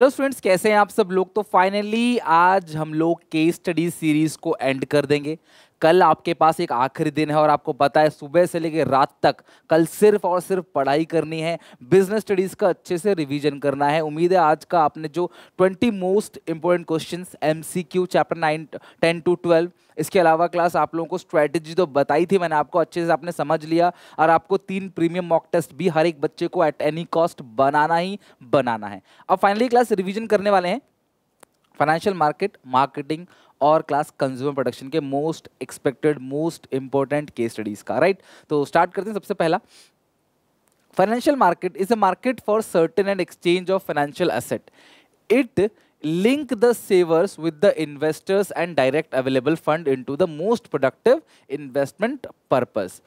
तो फ्रेंड्स कैसे हैं आप सब लोग तो फाइनली आज हम लोग केस स्टडी सीरीज को एंड कर देंगे कल आपके पास एक आखिरी दिन है और आपको पता है सुबह से लेकर रात तक कल सिर्फ और सिर्फ पढ़ाई करनी है बिजनेस स्टडीज़ का अच्छे से रिवीजन करना है उम्मीद है आज का आपने जो ट्वेंटी मोस्ट इंपॉर्टेंट क्वेश्चन एम chapter nine ten to twelve इसके अलावा क्लास आप लोगों को स्ट्रैटेजी तो बताई थी मैंने आपको अच्छे से आपने समझ लिया और आपको तीन प्रीमियम मॉक टेस्ट भी हर एक बच्चे को एट एनी कॉस्ट बनाना ही बनाना है अब फाइनली क्लास रिविजन करने वाले हैं फाइनेंशियल मार्केट मार्केटिंग और क्लास कंज्यूमर प्रोडक्शन के most expected most important case studies का राइट right? तो स्टार्ट करते हैं सबसे पहला financial market is a market for certain and exchange of financial asset it link the savers with the investors and direct available fund into the most productive investment purpose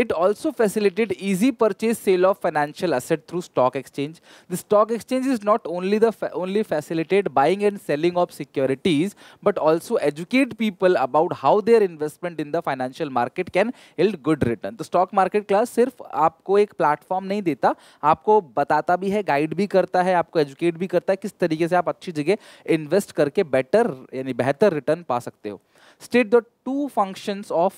It also facilitated easy purchase sale of financial asset through stock exchange. The stock exchange is not only the fa only facilitate buying and selling of securities, but also educate people about how their investment in the financial market can yield good return. तो stock market class सिर्फ आपको एक platform नहीं देता आपको बताता भी है गाइड भी करता है आपको एजुकेट भी करता है किस तरीके से आप अच्छी जगह इन्वेस्ट करके बेटर यानी बेहतर रिटर्न पा सकते हो state the two functions of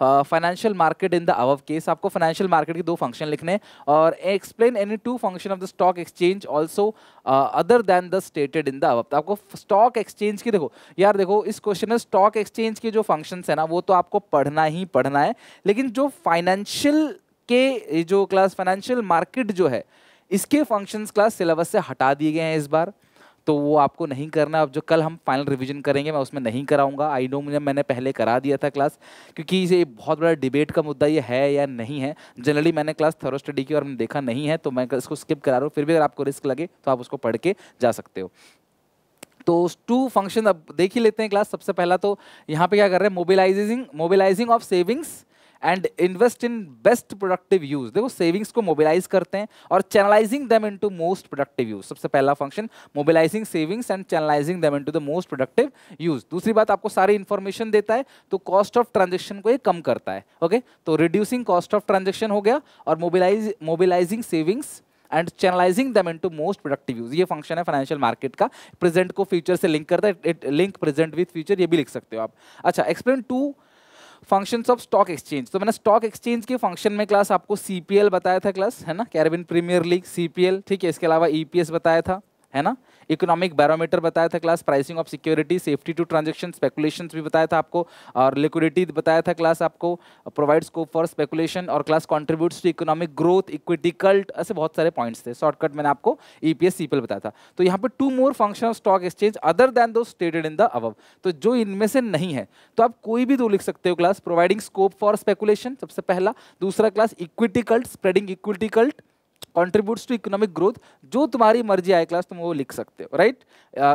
financial market in the above case आपको फाइनेंशियल मार्केट के दो फंक्शन लिखने और explain any two function of the stock exchange also other than the stated in the above आपको stock exchange की देखो यार देखो इस क्वेश्चन में स्टॉक एक्सचेंज के जो फंक्शन है ना वो तो आपको पढ़ना ही पढ़ना है लेकिन जो फाइनेंशियल के जो क्लास फाइनेंशियल मार्केट जो है इसके फंक्शंस क्लास सिलेबस से हटा दिए गए हैं इस बार तो वो आपको नहीं करना अब जो कल हम फाइनल रिवीजन करेंगे मैं उसमें नहीं कराऊंगा आई नो मुझे मैंने पहले करा दिया था क्लास क्योंकि ये बहुत बड़ा डिबेट का मुद्दा ये है या नहीं है जनरली मैंने क्लास थरो स्टडी की और मैंने देखा नहीं है तो मैं इसको स्किप करा रहा हूँ फिर भी अगर आपको रिस्क लगे तो आप उसको पढ़ के जा सकते हो तो टू फंक्शन अब देख ही लेते हैं क्लास सबसे पहला तो यहाँ पे क्या कर रहे हैं mobilising mobilising of savings and invest in best productive use देखो सेविंग्स को मोबिलाइज करते हैं और channelising them into most productive use सबसे पहला function mobilising savings and channelising them into the most productive use दूसरी बात आपको सारी इन्फॉर्मेशन देता है तो कॉस्ट ऑफ ट्रांजेक्शन को ये कम करता है ओके okay? तो रिड्यूसिंग कॉस्ट ऑफ ट्रांजेक्शन हो गया और mobilise mobilising savings and channelising them into most productive use ये फंक्शन है फाइनेंशियल मार्केट का प्रेजेंट को फ्यूचर से लिंक करता है लिंक प्रेजेंट विथ फ्यूचर ये भी लिख सकते हो आप अच्छा explain two functions of stock exchange तो मैंने स्टॉक एक्सचेंज के फंक्शन में क्लास आपको सीपीएल बताया था क्लास है ना कैरबिन प्रीमियर लीग सीपीएल ठीक है इसके अलावा ईपीएस e बताया था है ना इकोनॉमिक बैरोमीटर बताया था class pricing of security safety to transaction speculation भी बताया था आपको और लिक्विडिटी बताया था क्लास आपको प्रोवाइड स्कोप फॉर स्पेकुलेशन और class contributes to economic growth equity cult ऐसे बहुत सारे पॉइंट्स थे शॉर्टकट मैंने आपको ई e पी बताया था तो यहाँ पर two more function of stock exchange other than दो स्टेटेड इन द अबव तो जो इनमें से नहीं है तो आप कोई भी दो लिख सकते हो class providing scope for speculation सबसे पहला दूसरा class equity cult spreading equity cult contributes to economic growth जो तुम्हारी मर्जी आए क्लास तुम वो लिख सकते हो राइट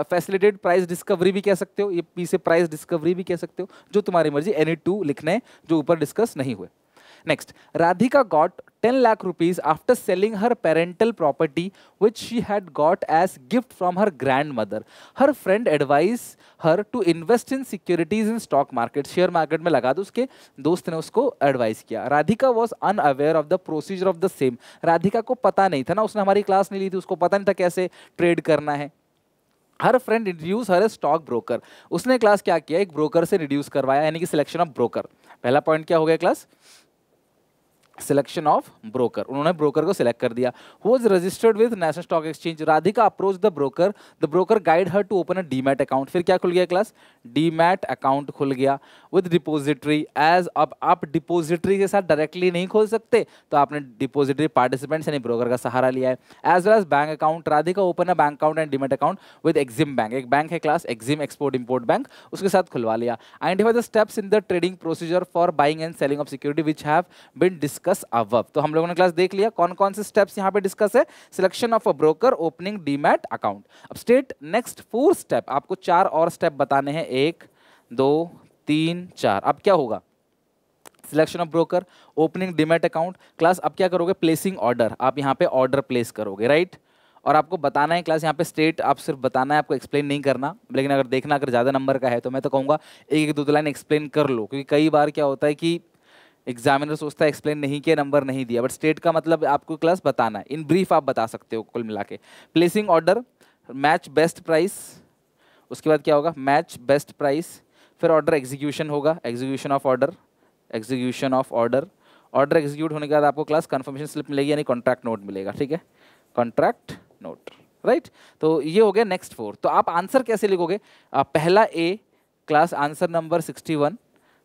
फैसिलिटेड प्राइस डिस्कवरी भी कह सकते हो ये पी से प्राइस डिस्कवरी भी कह सकते हो जो तुम्हारी मर्जी एनी टू लिखने जो ऊपर डिस्कस नहीं हुए next Radhika got ten lakh rupees after selling her parental property which she had got as gift from her grandmother her friend advise her to invest in securities in stock market share market में लगा दो तो उसके दोस्त ने उसको advise किया Radhika was unaware of the procedure of the same Radhika को पता नहीं था ना उसने हमारी क्लास नहीं ली थी उसको पता नहीं था कैसे ट्रेड करना है her friend reduce her a stock broker उसने क्लास क्या किया एक ब्रोकर से रिड्यूस करवाया यानी कि सिलेक्शन ऑफ ब्रोकर पहला पॉइंट क्या हो गया क्लास सिलेक्शन ऑफ ब्रोकर उन्होंने ब्रोकर को सिलेक्ट कर दिया who was registered with national stock exchange Radhika approach the broker the broker guide her to open a demat account फिर क्या खुल गया क्लास डीमैट अकाउंट खुल गया विद डिपोजिटरी एज अब आप डिपोजिटरी के साथ डायरेक्टली नहीं खोल सकते तो आपने डिपोजिटरी पार्टिसिपेंट्स यानी ब्रोकर का सहारा लिया है as well as bank account Radhika open a bank account and demat account with Exim bank एक बैंक है class Exim export import bank उसके साथ खुलवा लिया identify the steps in the trading procedure for buying and selling of security which have been disc discuss above तो हम लोगों ने क्लास देख लिया कौन कौन से स्टेप्स यहाँ पे डिस्कस है selection of a broker opening demat account अब स्टेट नेक्स्ट फोर स्टेप आपको चार और स्टेप बताने हैं एक दो तीन चार अब क्या होगा selection of broker opening demat account class अब क्या करोगे प्लेसिंग ऑर्डर आप यहाँ पे ऑर्डर प्लेस करोगे राइट right? और आपको बताना है क्लास यहाँ पे स्टेट आप सिर्फ बताना है आपको एक्सप्लेन नहीं करना लेकिन अगर देखना अगर ज़्यादा नंबर का है तो मैं तो कहूँगा एक एक दो दो लाइन एक्सप्लेन कर लो क्योंकि कई बार क्या होता है कि एग्जामिनर सोचता है एक्सप्लेन नहीं किया नंबर नहीं दिया बट स्टेट का मतलब आपको क्लास बताना है इन ब्रीफ आप बता सकते हो कुल मिला के placing order match best price उसके बाद क्या होगा मैच बेस्ट प्राइस फिर ऑर्डर एग्जीक्यूशन होगा execution of order execution of order order execute होने के बाद आपको क्लास कन्फर्मेशन स्लिप मिलेगी यानी कॉन्ट्रैक्ट नोट मिलेगा ठीक है कॉन्ट्रैक्ट नोट राइट तो ये हो गया नेक्स्ट फोर तो आप आंसर कैसे लिखोगे पहला A class answer number sixty one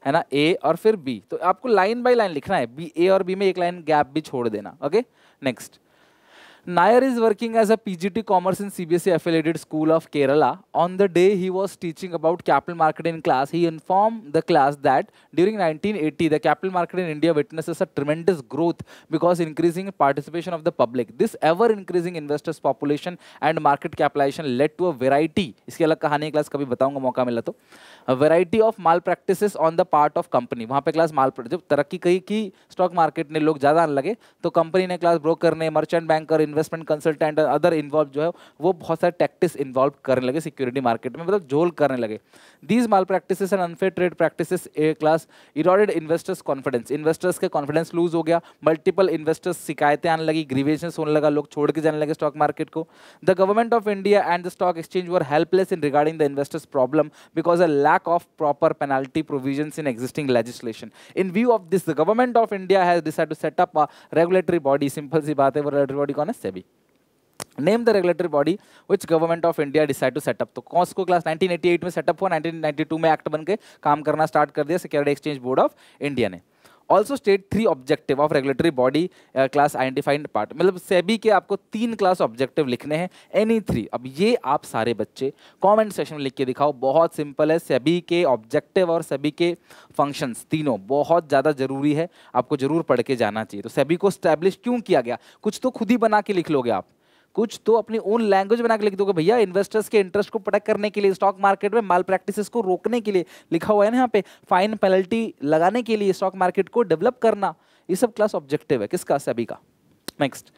है ना ए और फिर बी तो आपको लाइन बाय लाइन लिखना है बी ए और बी में एक लाइन गैप भी छोड़ देना okay next Nair is working as a PGT Commerce in CBSE affiliated school of Kerala. On the day he was teaching about capital market in class, he informed the class that during 1980, the capital market in India witnesses a tremendous growth because increasing participation of the public. This ever increasing investors population and market capitalization led to a variety. इसके अलग कहानी class कभी बताऊंगा मौका मिला तो variety of malpractice on the part of company वहाँ पे क्लास माल जब तरक्की कही कि स्टॉक मार्केट ने लोग ज़्यादा आने लगे तो कंपनी ने क्लास ब्रोकर ने merchant banker investment consultant other involve जो है वो बहुत सारे टैक्टिस इन्वॉल्व करने लगे सिक्योरिटी मार्केट में मतलब झोल करने लगे these malpractice and unfair trade practice a class eroded investors confidence investors का कॉन्फिडेंस लूज हो गया मल्टीपल इन्वेस्टर्स शिकायतें आने लगी ग्रीवेशन होने लगा लोग छोड़ के जाने लगे स्टॉक मार्केट को the government of India and the stock exchange were helpless in regarding the investors problem because a lack of proper penalty provision in existing legislation in view of this government of India India has decided to set up a regulatory सी बात है वो regulatory body कौन है SEBI name the regulatory body which government of India decide to set up तो कॉस्को class 1988 में setup हुआ 1992 में एक्ट बन के काम करना स्टार्ट कर दिया security exchange board of India ने also state three objective of regulatory body class identified part मतलब सेबी के आपको तीन क्लास ऑब्जेक्टिव लिखने हैं एनी थ्री अब ये आप सारे बच्चे कॉमेंट सेशन में लिख के दिखाओ बहुत सिंपल है सेबी के ऑब्जेक्टिव और सेबी के फंक्शंस तीनों बहुत ज़्यादा ज़रूरी है आपको ज़रूर पढ़ के जाना चाहिए तो सेबी को स्टैब्लिश क्यों किया गया कुछ तो खुद ही बना के लिख लोगे आप कुछ तो अपनी ओन लैंग्वेज बना के लिख दोगे भैया इन्वेस्टर्स के इंटरेस्ट को प्रोटेक्ट करने के लिए स्टॉक मार्केट में माल प्रैक्टिस को रोकने के लिए लिखा हुआ है ना यहाँ पे फाइन पेनल्टी लगाने के लिए स्टॉक मार्केट को डेवलप करना ये सब क्लास ऑब्जेक्टिव है किसका सभी का नेक्स्ट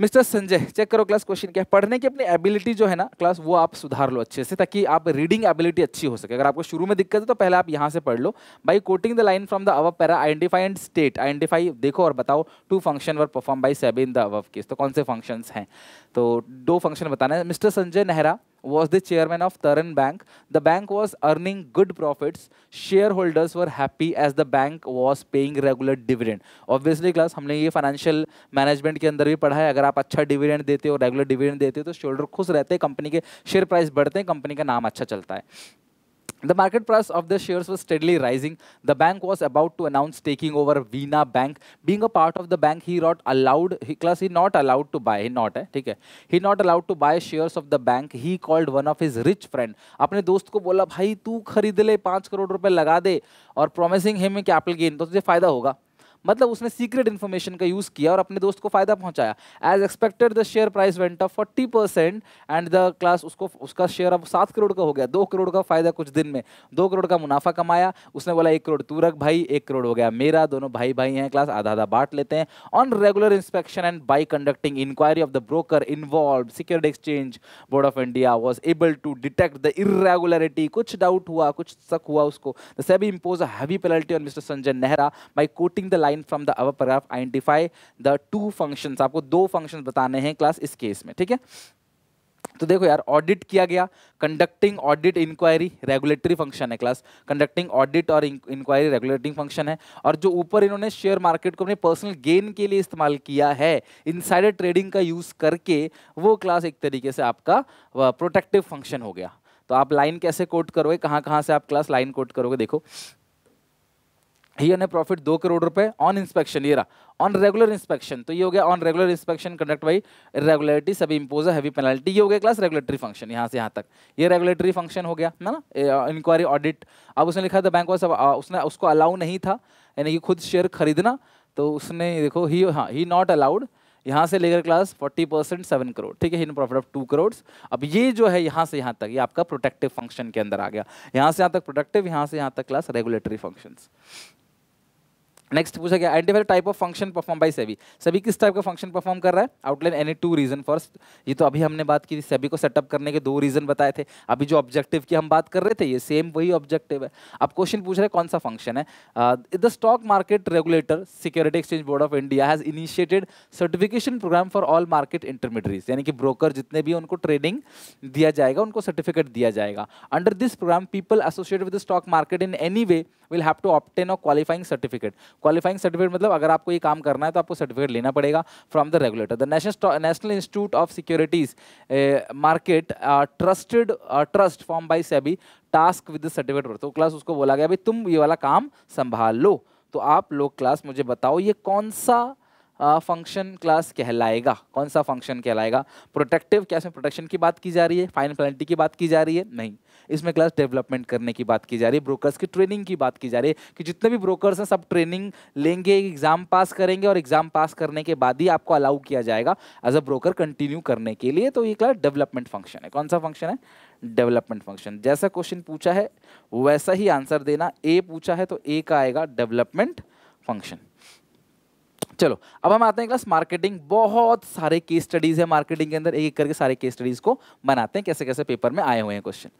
मिस्टर संजय चेक करो क्लास क्वेश्चन क्या है पढ़ने की अपनी एबिलिटी जो है ना क्लास वो आप सुधार लो अच्छे से ताकि आप रीडिंग एबिलिटी अच्छी हो सके अगर आपको शुरू में दिक्कत है तो पहले आप यहाँ से पढ़ लो by quoting the line from the above para identify and state identify देखो और बताओ two function were perform by SEBI the above case तो कौन से फंक्शन हैं तो दो फंक्शन बताना है mister Sanjay Nehra was the chairman of Tarun Bank. The bank was earning good profits. Shareholders were happy as the bank was paying regular dividend. Obviously, class हमने ये financial management के अंदर भी पढ़ा है अगर आप अच्छा dividend देते हो regular dividend देते हो तो shareholder खुश रहते हैं company के share price बढ़ते हैं company का नाम अच्छा चलता है The market price of the shares was steadily rising. The bank was about to announce taking over Vina Bank. Being a part of the bank, he not allowed, he, class, he not allowed to buy, he not है, ठीक है? He not allowed to buy shares of the bank. He called one of his rich friend. अपने दोस्त को बोला भाई तू खरीद ले पांच करोड़ रुपए लगा दे और promising him capital gain तो तुझे फायदा होगा मतलब उसने सीक्रेट इन्फॉर्मेशन का यूज़ किया और अपने दोस्त को फ़ायदा पहुंचाया as expected the share price went off forty percent and the class उसको उसका शेयर अब सात करोड़ का हो गया दो करोड़ का फ़ायदा कुछ दिन में दो करोड़ का मुनाफा कमाया उसने बोला एक करोड़ तूरक भाई एक करोड़ हो गया मेरा दोनों भाई भाई हैं क्लास आधा आधा बांट लेते हैं on regular inspection and by conducting inquiry of the broker involve security exchange board of India was able to detect the irregularity कुछ डाउट हुआ कुछ शक हुआ उसको the SEBI impose a heavy penalty on mister Sanjay Nehra by quoting the life line from the above paragraph identify the two functions आपको दो function बताने हैं क्लास इस केस में ठीक है तो देखो यार ऑडिट किया गया conducting audit inquiry regulatory function है क्लास कंडक्टिंग ऑडिट और इंक्वायरी रेगुलेटिंग फंक्शन है और जो ऊपर इन्होंने शेयर मार्केट को अपने पर्सनल गेन के लिए इस्तेमाल किया है इनसाइडर ट्रेडिंग का यूज़ करके वो क्लास एक तरीके से आपका प्रोटेक्टिव फंक्शन हो गया तो आप लाइन कैसे कोट करोगे कहाँ कहाँ से आप क्लास लाइन कोट करोगे देखो हियर ने प्रॉफिट दो करोड़ रुपए ऑन इंस्पेक्शन ये रहा ऑन रेगुलर इंस्पेक्शन तो ये हो गया on regular inspection conduct by regularity सभी इम्पोज हैवी पेनल्टी ये हो गया क्लास रेगुलेटरी फंक्शन यहाँ से यहाँ तक ये रेगुलेटरी फंक्शन हो गया है ना इंक्वायरी ऑडिट uh, अब उसने लिखा था बैंक वॉज uh, उसने उसको अलाउ नहीं था यानी कि खुद शेयर खरीदना तो उसने देखो ही हाँ ही नॉट अलाउड यहाँ से लेकर क्लास 40 परसेंट सेवन करोड़ ठीक है in profit of two crore अब ये जो है यहाँ से यहाँ तक ये यह आपका प्रोटेक्टिव फंक्शन के अंदर आ गया यहाँ से यहाँ तक प्रोटेक्टिव यहाँ से यहाँ तक क्लास रेगुलेटरी फंक्शंस नेक्स्ट पूछा गया identify type of function perform by SEBI SEBI किस टाइप का फंक्शन परफॉर्म कर रहा है outline any two reason first ये तो अभी हमने बात की सेबी को सेटअप करने के दो रीजन बताए थे अभी जो ऑब्जेक्टिव की हम बात कर रहे थे ये सेम वही ऑब्जेक्टिव है अब क्वेश्चन पूछ रहे हैं कौन सा फंक्शन है the stock market regulator security exchange board of India has initiated certification programme for all market intermediaries यानी कि ब्रोकर जितने भी उनको ट्रेडिंग दिया जाएगा उनको सर्टिफिकेट दिया जाएगा under this programme people associated with stock market in any way will have to obtain a qualifying certificate qualifying certificate मतलब अगर आपको ये काम करना है तो आपको सर्टिफिकेट लेना पड़ेगा from the regulator the national national institute of securities market trusted trust form by SEBI task with certificate तो क्लास उसको बोला गया भाई तुम ये वाला काम संभाल लो तो आप लोग क्लास मुझे बताओ ये कौन सा फंक्शन क्लास कहलाएगा कौन सा फंक्शन कहलाएगा प्रोटेक्टिव क्या इसमें प्रोटेक्शन की बात की जा रही है फाइन पेनल्टी की बात की जा रही है नहीं इसमें क्लास डेवलपमेंट करने की बात की जा रही है ब्रोकर्स की ट्रेनिंग की बात की जा रही है कि जितने भी ब्रोकर्स हैं सब ट्रेनिंग लेंगे एग्जाम पास करेंगे और एग्जाम पास करने के बाद ही आपको अलाउ किया जाएगा एज अ ब्रोकर कंटिन्यू करने के लिए तो ये क्लास डेवलपमेंट फंक्शन है कौन सा फंक्शन है डेवलपमेंट फंक्शन जैसा क्वेश्चन पूछा है वैसा ही आंसर देना ए पूछा है तो ए का आएगा डेवलपमेंट फंक्शन चलो अब हम आते हैं क्लास मार्केटिंग बहुत सारे केस स्टडीज है मार्केटिंग के अंदर एक एक करके सारे केस स्टडीज को बनाते हैं कैसे कैसे पेपर में आए हुए हैं क्वेश्चन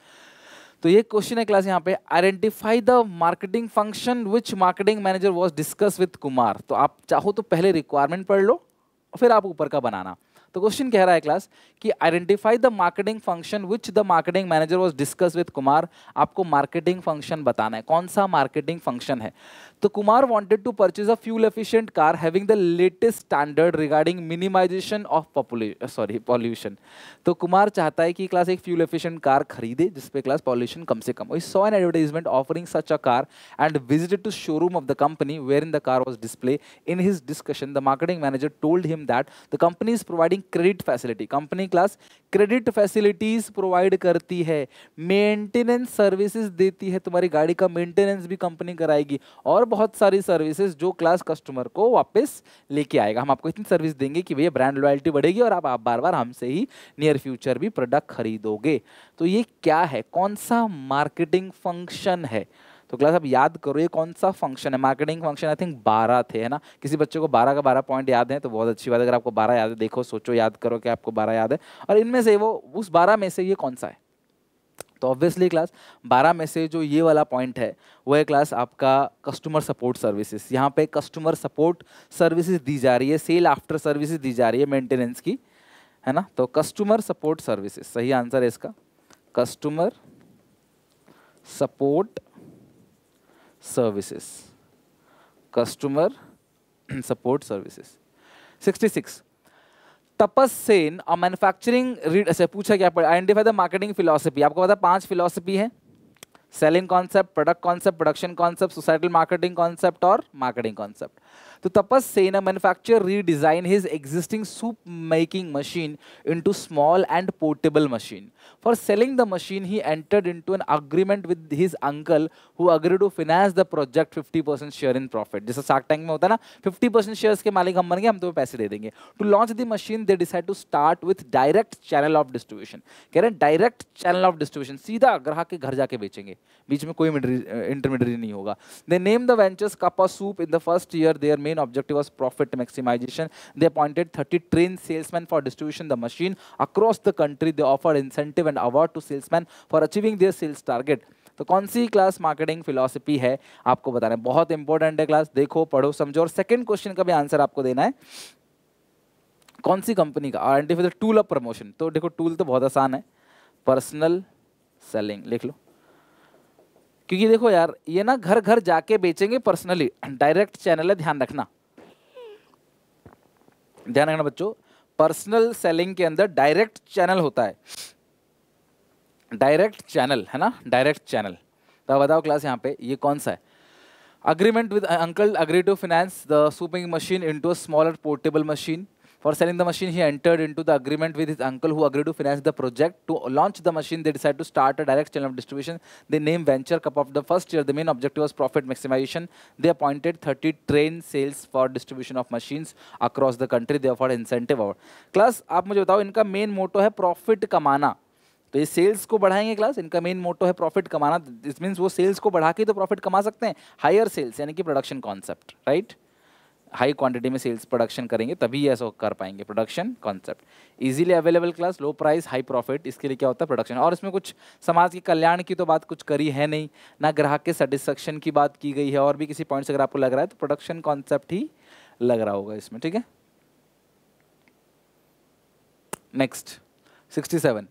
तो ये क्वेश्चन है क्लास यहाँ पे identify the marketing function which marketing manager was discuss with Kumar तो आप चाहो तो पहले रिक्वायरमेंट पढ़ लो और फिर आप ऊपर का बनाना तो क्वेश्चन कह रहा है क्लास कि identify the marketing function which the marketing manager was discuss with Kumar आपको मार्केटिंग फंक्शन बताना है कौन सा मार्केटिंग फंक्शन है तो Kumar wanted to purchase a fuel efficient car having the latest standard regarding minimisation of population, sorry pollution तो कुमार चाहता है कि क्लास एक फ्यूल एफिशिएंट कार खरीदे जिसपे क्लास पॉल्यूशन कम से कम हो saw an advertisement offering such a car and visited to showroom of the company where in the car was display in his discussion the marketing manager told him that the company is providing credit facility company class credit facilities provide करती है maintenance services देती है तुम्हारी गाड़ी का maintenance भी company कराएगी और बहुत सारी सर्विसेज जो क्लास कस्टमर को वापस लेके आएगा हम आपको इतनी सर्विस देंगे कि भैया ब्रांड लॉयल्टी बढ़ेगी और आप, आप बार बार हमसे ही नियर फ्यूचर भी प्रोडक्ट खरीदोगे तो ये क्या है कौन सा मार्केटिंग फंक्शन है तो क्लास आप याद करो ये कौन सा फंक्शन है मार्केटिंग फंक्शन आई थिंक बारह थे है ना किसी बच्चे को बारह का बारह पॉइंट याद है तो बहुत अच्छी बात है अगर आपको बारह याद है देखो सोचो याद करो कि आपको बारह याद है और इनमें से वो उस बारह में से ये कौन सा है तो ऑब्वियसली क्लास 12 में से जो ये वाला पॉइंट है वो है क्लास आपका कस्टमर सपोर्ट सर्विसेज यहाँ पे कस्टमर सपोर्ट सर्विसेज दी जा रही है सेल आफ्टर सर्विसेज दी जा रही है मेंटेनेंस की है ना तो कस्टमर सपोर्ट सर्विसेज सही आंसर है इसका customer support services customer support services 66 Tapas Sen और मैन्युफैक्चरिंग रीड से पूछा क्या आइडेंटिफाई द मार्केटिंग फिलोसफी आपको पता है पांच फिलोसफी है selling concept product concept production concept societal marketing concept और मार्केटिंग कॉन्सेप्ट तो Tapas Sena manufacture redesign his existing soup making machine into small and portable machine for selling the machine he entered into an agreement with his uncle who agree to finance the project 50 percent share in profit जैसे साग tank में होता है ना 50 percent share के मालिक हम बन गए हम तुम्हें तो पैसे दे देंगे to launch the machine they decide to start with direct channel of distribution कह रहे हैं डायरेक्ट चैनल ऑफ डिस्ट्रीब्यूशन सीधा ग्राहक के घर जाके बेचेंगे बीच में कोई इंटरमीडियरी नहीं होगा they name the ventures cuppa soup in the first year their main objective was profit maximisation they appointed thirty train salesman for distribution the machine across the country they offer incentive and award to salesman for achieving their sales target तो कौन सी class marketing philosophy है आपको बताना है बहुत important है class देखो पढ़ो समझो और सेकंड क्वेश्चन का भी आंसर आपको देना है कौन सी कंपनी का identify the tool of promotion तो देखो टूल तो बहुत आसान है पर्सनल सेलिंग लिख लो क्योंकि देखो यार ये ना घर घर जाके बेचेंगे पर्सनली डायरेक्ट चैनल है ध्यान रखना ध्यान रखना बच्चों पर्सनल सेलिंग के अंदर डायरेक्ट चैनल होता है डायरेक्ट चैनल है ना डायरेक्ट चैनल तो बताओ क्लास यहाँ पे ये कौन सा है agreement with uncle agree to finance the souping machine machine into a smaller portable For selling the machine, he entered into the agreement with his uncle who agreed to finance the project. To launch the machine, they decided to start a direct channel of distribution. They named Venture Cup of the first year. The main objective was profit maximization. They appointed 30 trained sales for distribution of machines across the country. They offered incentive award. Class, आप मुझे बताओ इनका main motto है profit कमाना तो ये sales को बढ़ाएंगे क्लास इनका मेन मोटो है प्रॉफिट कमाना दिस मीन्स वो सेल्स को बढ़ा के तो प्रॉफिट कमा सकते हैं हायर सेल्स यानी कि production concept right high quantity में सेल्स प्रोडक्शन करेंगे तभी ऐसा कर पाएंगे production concept easily available class low price high profit इसके लिए क्या होता है प्रोडक्शन और इसमें कुछ समाज के कल्याण की तो बात कुछ करी है नहीं ना ग्राहक के सेटिस्फेक्शन की बात की गई है और भी किसी पॉइंट से अगर आपको लग रहा है तो प्रोडक्शन कॉन्सेप्ट ही लग रहा होगा इसमें ठीक है next 67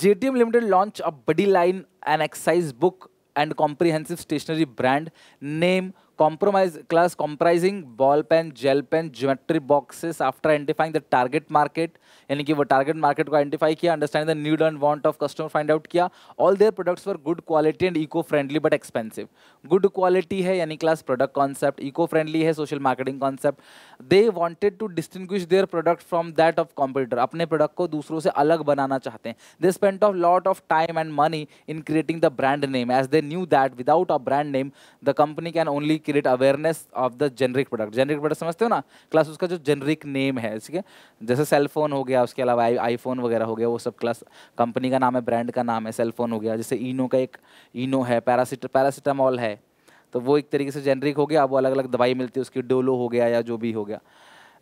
JTM limited launch a buddy line an exercise book and comprehensive stationery brand name compromise class comprising ball pen, gel pen, geometry boxes after identifying the target market यानी कि वो target market को identify किया understand the need and want of customer find out किया all their products were good quality and eco friendly but expensive good quality है यानी class product concept eco friendly है social marketing concept they wanted to distinguish their product from that of competitor अपने product को दूसरों से अलग बनाना चाहते हैं they spent a lot of time and money in creating the brand name as they knew that without a brand name the company can only create awareness of the generic product generic product समझते हो ना class उसका जो generic name है ठीक है जैसे cell हो गया उसके अलावा आईफोन वगैरह हो गया वो सब क्लास कंपनी का नाम है ब्रांड का नाम है सेल हो गया जैसे इनो का एक इनो है पैरासीट पैरासीटामॉल है तो वो एक तरीके से जेनरिक हो गया अब वो अलग अलग दवाई मिलती है उसकी डोलो हो गया या जो भी हो गया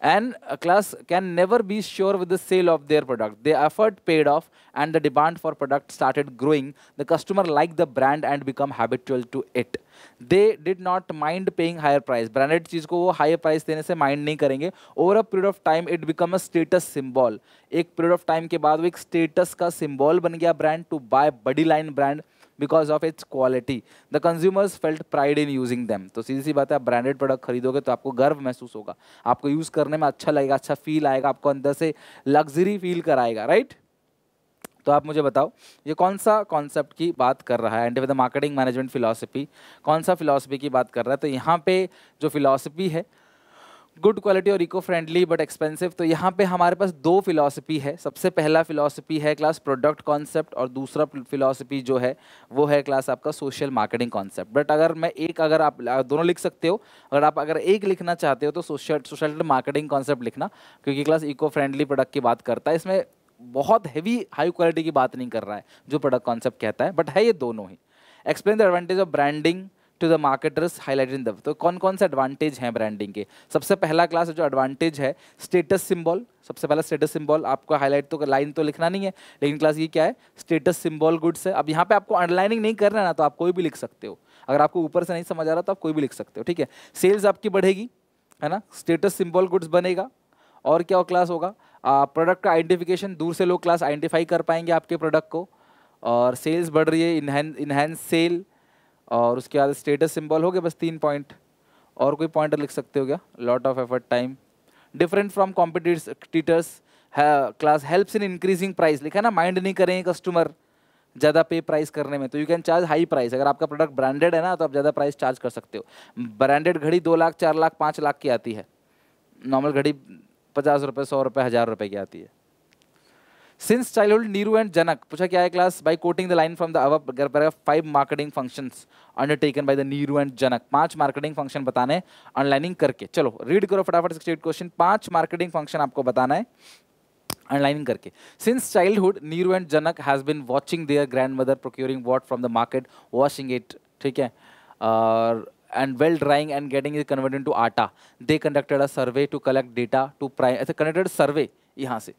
and a class can never be sure with the sale of their product. The effort paid off and the demand for product started growing. The customer liked the brand and become habitual to it. They did not mind paying higher price. Branded cheez ko wo higher price dene se mind nahi karenge Over a period of time it become a status symbol. ek period of time ke baad wo ek status ka symbol ban gaya brand to buy body line brand. Because of its quality the consumers felt pride in using them तो सीधी सी बात है आप branded product खरीदोगे तो आपको गर्व महसूस होगा आपको यूज़ करने में अच्छा लगेगा अच्छा फील आएगा आपको अंदर से लग्जरी फील कराएगा राइट तो आप मुझे बताओ ये कौन सा कॉन्सेप्ट की बात कर रहा है and with marketing management philosophy कौन सा फिलोसफी की बात कर रहा है तो यहाँ पे जो फिलोसफी है गुड क्वालिटी और इको फ्रेंडली बट एक्सपेंसिव तो यहाँ पे हमारे पास दो फिलॉसफी है सबसे पहला फिलॉसफी है क्लास प्रोडक्ट कॉन्सेप्ट और दूसरा फिलॉसफी जो है वो है क्लास आपका सोशल मार्केटिंग कॉन्सेप्ट बट अगर मैं एक अगर आप दोनों लिख सकते हो अगर आप अगर एक लिखना चाहते हो तो सोशल सोशल मार्केटिंग कॉन्सेप्ट लिखना क्योंकि क्लास इको फ्रेंडली प्रोडक्ट की बात करता है इसमें बहुत हैवी हाई क्वालिटी की बात नहीं कर रहा है जो प्रोडक्ट कॉन्सेप्ट कहता है बट है ये दोनों ही explain the advantage of branding to the marketers highlight in the तो कौन कौन से एडवांटेज हैं ब्रांडिंग के सबसे पहला क्लास जो एडवांटेज है स्टेटस सिंबल सबसे पहला स्टेटस सिंबल आपको हाईलाइट तो लाइन तो लिखना नहीं है लेकिन क्लास ये क्या है स्टेटस सिंबल गुड्स है अब यहाँ पे आपको अंडरलाइनिंग नहीं करना है ना तो आप कोई भी लिख सकते हो अगर आपको ऊपर से नहीं समझ आ रहा तो आप कोई भी लिख सकते हो ठीक है सेल्स आपकी बढ़ेगी है ना स्टेटस सिंबल गुड्स बनेगा और क्या और क्लास होगा प्रोडक्ट का आइडेंटिफिकेशन दूर से लोग क्लास आइडेंटिफाई कर पाएंगे आपके प्रोडक्ट को और सेल्स बढ़ रही है इन्हेंस सेल और उसके बाद स्टेटस सिंबल हो गया बस तीन पॉइंट और कोई पॉइंटर लिख सकते हो क्या lot of effort time different from competitors class helps in increasing price लिखा ना माइंड नहीं करें कस्टमर ज़्यादा पे प्राइस करने में तो you can charge high price अगर आपका प्रोडक्ट ब्रांडेड है ना तो आप ज़्यादा प्राइस चार्ज कर सकते हो ब्रांडेड घड़ी दो लाख चार लाख पाँच लाख की आती है नॉर्मल घड़ी पचास रुपये सौ रुपये हज़ार रुपये की आती है Since childhood, Niru and Janak Pucha Kya Hai class by quoting the line from the above paragraph five marketing functions undertaken by the Niru and Janak. पांच marketing function बताने अनलाइनिंग करके चलो रीड करो फटाफट सिक्सटी एट क्वेश्चन पांच marketing function आपको बताना है अनलाइनिंग करके since childhood Neeru and Janak has been watching their grandmother procuring wheat from the market washing it ठीक है और and well drying and getting it converted into atta they conducted a survey to collect data to prime conducted survey यहाँ से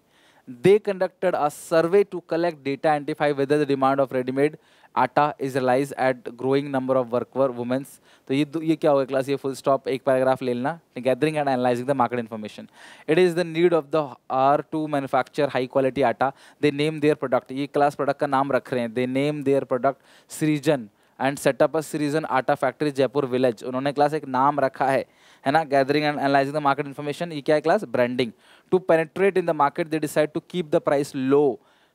they conducted a survey to collect data and identify whether the demand of ready-made atta is realised at growing number of working women's तो ये ये क्या होगा class ये full stop एक paragraph ले लेना gathering and analysing the market information it is the need of the R to manufacture high quality atta they name their product ये क्लास प्रोडक्ट का नाम रख रहे हैं they name their product Srijan and set up a Srijan atta factory Jaipur village उन्होंने class एक नाम रखा है है ना gathering and analysing the market information ये क्या है class branding to penetrate in the market they decide to keep the price low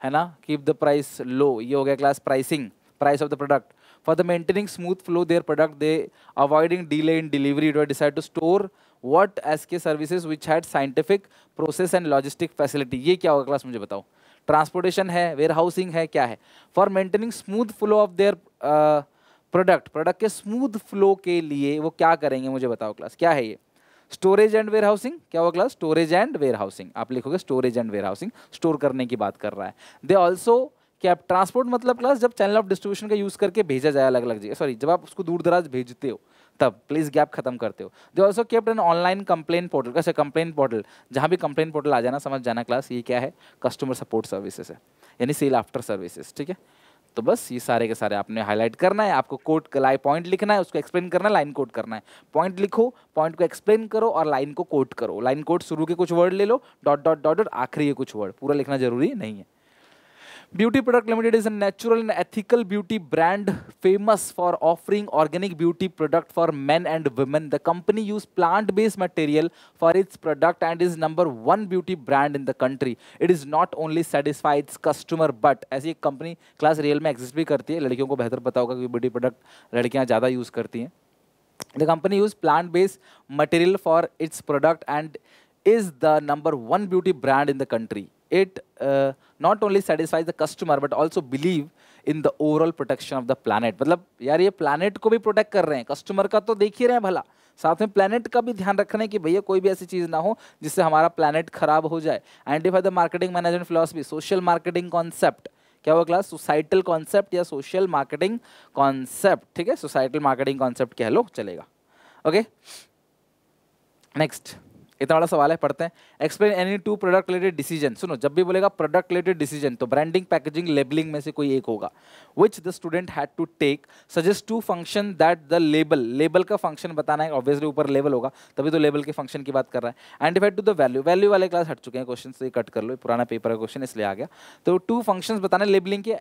है ना कीप द प्राइस लो ये हो गया class pricing price of the product for the maintaining smooth flow their product they avoiding delay in delivery it decide to store what S K services which had scientific process and logistic facility ये क्या होगा class मुझे बताओ transportation है warehousing है क्या है for maintaining smooth flow of their product product के स्मूथ फ्लो के लिए वो क्या करेंगे मुझे बताओ क्लास क्या है ये स्टोरेज एंड वेयर हाउसिंग क्या होगा class storage and warehousing आप लिखोगे storage and warehousing store करने की बात कर रहा है दे ऑल्सो क्या ट्रांसपोर्ट मतलब क्लास जब चैनल ऑफ डिस्ट्रीब्यूशन का यूज़ करके भेजा जाए अलग अलग जगह सॉरी जब आप उसको दूर दराज भेजते हो तब प्लीज गैप खत्म करते हो they also kept an online complain portal कैसे कंप्लेन पोर्टल जहाँ भी कंप्लेन पोर्टल आ जाना समझ जाना क्लास ये क्या है कस्टमर सपोर्ट सर्विसेज है यानी सेल आफ्टर सर्विसेज ठीक है तो बस ये सारे के सारे आपने हाईलाइट करना है आपको कोड लाई पॉइंट लिखना है उसको एक्सप्लेन करना है लाइन कोट करना है पॉइंट लिखो पॉइंट को एक्सप्लेन करो और लाइन को कोट करो लाइन कोट शुरू के कुछ वर्ड ले लो डॉट डॉट डॉट डॉट आखिरी के कुछ वर्ड पूरा लिखना जरूरी नहीं है Beauty Product Limited is a natural and ethical beauty brand famous for offering organic beauty product for men and women. The company uses plant-based material for its product and is number one beauty brand in the country. It is not only satisfy its customer but ऐसी एक company class real में exist भी करती है लड़कियों को बेहतर पता होगा कि ब्यूटी प्रोडक्ट लड़कियां ज़्यादा यूज़ करती हैं The company uses plant-based material for its product and is the number one beauty brand in the country. It uh, not only satisfies the customer but also believe in the overall protection of the planet मतलब यार ये planet को भी protect कर रहे हैं customer का तो देख ही रहे हैं भला साथ में planet का भी ध्यान रख रहे हैं कि भैया कोई भी ऐसी चीज़ ना हो जिससे हमारा planet खराब हो जाए identify the marketing management philosophy social marketing concept क्या हुआ क्लास सोसाइटल कॉन्सेप्ट या सोशल मार्केटिंग कॉन्सेप्ट ठीक है सोसाइटल मार्केटिंग कॉन्सेप्ट कह लो चलेगा ओके नेक्स्ट इतना बड़ा सवाल है पढ़ते हैं explain any two product related decision सुनो जब भी बोलेगा प्रोडक्ट रिलेटेड डिसीजन तो ब्रांडिंग पैकेजिंग लेबलिंग में से कोई एक होगा which the student had to take suggest two function that the label label का फंक्शन बताना है ऑब्वियसली ऊपर लेबल होगा तभी तो लेबल के फंक्शन की बात कर रहा है and defied to the value value वाले क्लास हट चुके हैं क्वेश्चन से कट कर लो पुराना पेपर का क्वेश्चन इसलिए आ गया तो टू फंक्शन बताना है लेबलिंग के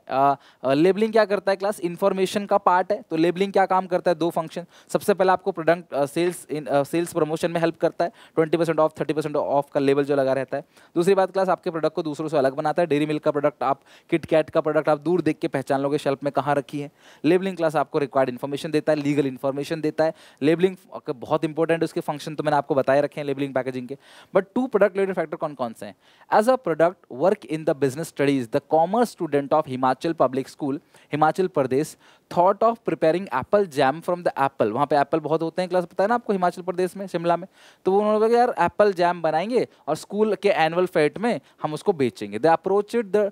लेबलिंग क्या करता है क्लास इन्फॉर्मेशन का पार्ट है तो लेबलिंग क्या काम करता है दो फंक्शन सबसे पहले आपको प्रोडक्ट सेल्स सेल्स प्रमोशन में हेल्प करता है twenty percent off thirty percent off का लेबल जो लगा रहता है दूसरी बात क्लास आपके प्रोडक्ट को दूसरों से अलग बनाता है डेरी मिल्क का प्रोडक्ट आप किट कैट का प्रोडक्ट आप दूर देख के पहचान लोगे शेल्फ में कहाँ रखी है लेबलिंग क्लास आपको रिक्वायर्ड इन्फॉर्मेशन देता है लीगल इन्फॉर्मेशन देता है लेबलिंग बहुत इंपॉर्टेंट उसके फंक्शन तो मैंने आपको बताए रखे हैं लेबलिंग पैकेजिंग के but two product related factor कौन कौन से हैं as a product work in the business studies the commerce student of Himachal public school Himachal Pradesh thought of preparing apple jam from the apple वहाँ पे एप्पल बहुत होते हैं क्लास पता है ना आपको हिमाचल प्रदेश में शिमला में तो वो उन्होंने कहा यार एप्पल जैम बनाएंगे और स्कूल के एनुअल फेट में हम उसको बेचेंगे the approach it the